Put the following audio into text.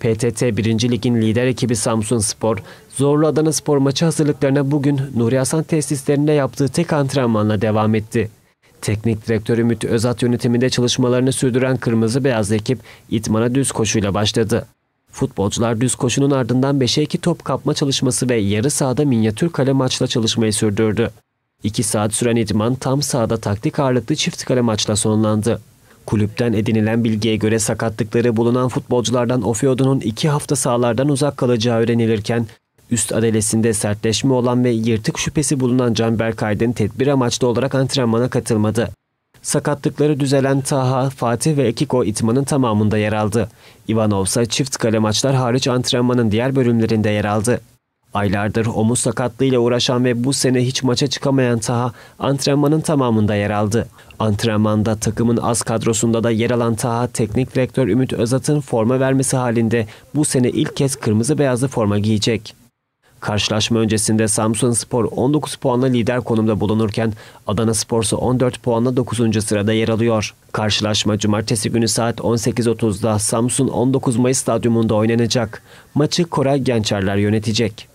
PTT 1. Lig'in lider ekibi Samsun Spor, Zorlu Adana Spor maçı hazırlıklarına bugün Nuri Hasan tesislerinde yaptığı tek antrenmanla devam etti. Teknik direktörü Ümit Özat yönetiminde çalışmalarını sürdüren Kırmızı Beyaz ekip itmana düz koşuyla başladı. Futbolcular düz koşunun ardından 5'e 2 top kapma çalışması ve yarı sahada minyatür kale maçla çalışmayı sürdürdü. 2 saat süren idman tam sahada taktik ağırlıklı çift kale maçla sonlandı. Kulüpten edinilen bilgiye göre sakatlıkları bulunan futbolculardan Ofiodo'nun iki hafta sahalardan uzak kalacağı öğrenilirken üst adalesinde sertleşme olan ve yırtık şüphesi bulunan Can Berkaydın tedbir amaçlı olarak antrenmana katılmadı. Sakatlıkları düzelen Taha, Fatih ve Ekiko itmanın tamamında yer aldı. Ivanov ise çift kale maçlar hariç antrenmanın diğer bölümlerinde yer aldı. Aylardır omuz sakatlığıyla uğraşan ve bu sene hiç maça çıkamayan Taha antrenmanın tamamında yer aldı. Antrenmanda takımın az kadrosunda da yer alan Taha teknik direktör Ümit Özat'ın forma vermesi halinde bu sene ilk kez kırmızı beyazlı forma giyecek. Karşılaşma öncesinde Samsun Spor 19 puanla lider konumda bulunurken Adana Spor 14 puanla 9. sırada yer alıyor. Karşılaşma cumartesi günü saat 18.30'da Samsun 19 Mayıs stadyumunda oynanacak. Maçı Koray Gençerler yönetecek.